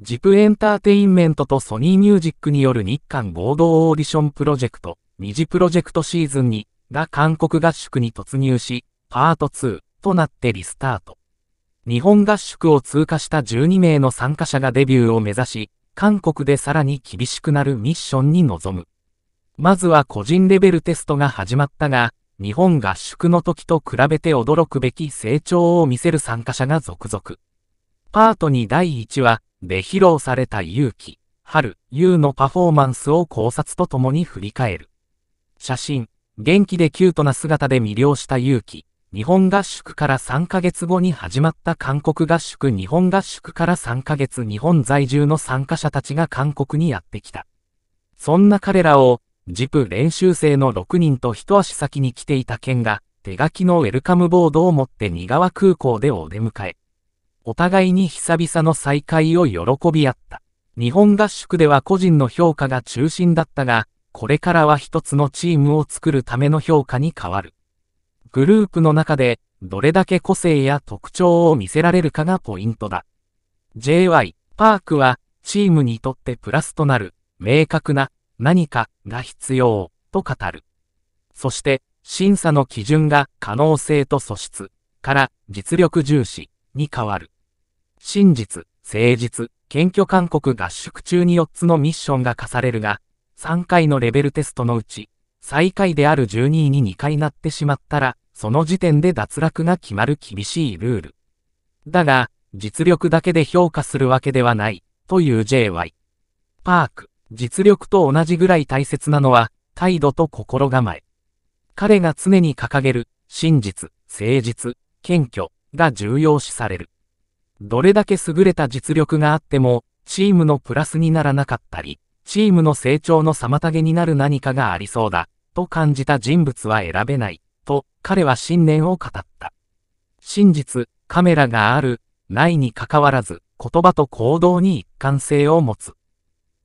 ジプエンターテインメントとソニーミュージックによる日韓合同オーディションプロジェクト、二次プロジェクトシーズン2が韓国合宿に突入し、パート2となってリスタート。日本合宿を通過した12名の参加者がデビューを目指し、韓国でさらに厳しくなるミッションに臨む。まずは個人レベルテストが始まったが、日本合宿の時と比べて驚くべき成長を見せる参加者が続々。パート2第1話、で披露された勇気、春、優のパフォーマンスを考察とともに振り返る。写真、元気でキュートな姿で魅了した勇気、日本合宿から3ヶ月後に始まった韓国合宿日本合宿から3ヶ月日本在住の参加者たちが韓国にやってきた。そんな彼らを、ジプ練習生の6人と一足先に来ていた県が、手書きのウェルカムボードを持って仁川空港でお出迎え。お互いに久々の再会を喜び合った。日本合宿では個人の評価が中心だったが、これからは一つのチームを作るための評価に変わる。グループの中で、どれだけ個性や特徴を見せられるかがポイントだ。JY、パークは、チームにとってプラスとなる、明確な、何かが必要、と語る。そして、審査の基準が可能性と素質から実力重視に変わる。真実、誠実、謙虚勧告合宿中に4つのミッションが課されるが、3回のレベルテストのうち、最下位である12位に2回なってしまったら、その時点で脱落が決まる厳しいルール。だが、実力だけで評価するわけではない、という JY。パーク、実力と同じぐらい大切なのは、態度と心構え。彼が常に掲げる、真実、誠実、謙虚が重要視される。どれだけ優れた実力があっても、チームのプラスにならなかったり、チームの成長の妨げになる何かがありそうだ、と感じた人物は選べない、と彼は信念を語った。真実、カメラがある、ないにかかわらず、言葉と行動に一貫性を持つ。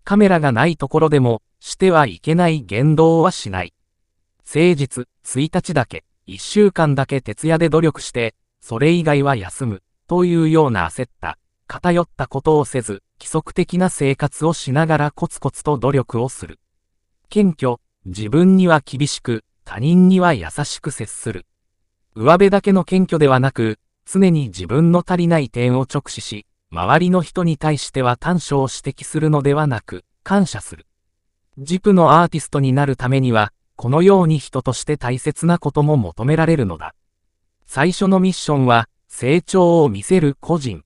カメラがないところでも、してはいけない言動はしない。誠実、1日だけ、1週間だけ徹夜で努力して、それ以外は休む。というような焦った、偏ったことをせず、規則的な生活をしながらコツコツと努力をする。謙虚、自分には厳しく、他人には優しく接する。上辺だけの謙虚ではなく、常に自分の足りない点を直視し、周りの人に対しては短所を指摘するのではなく、感謝する。ジプのアーティストになるためには、このように人として大切なことも求められるのだ。最初のミッションは、成長を見せる個人。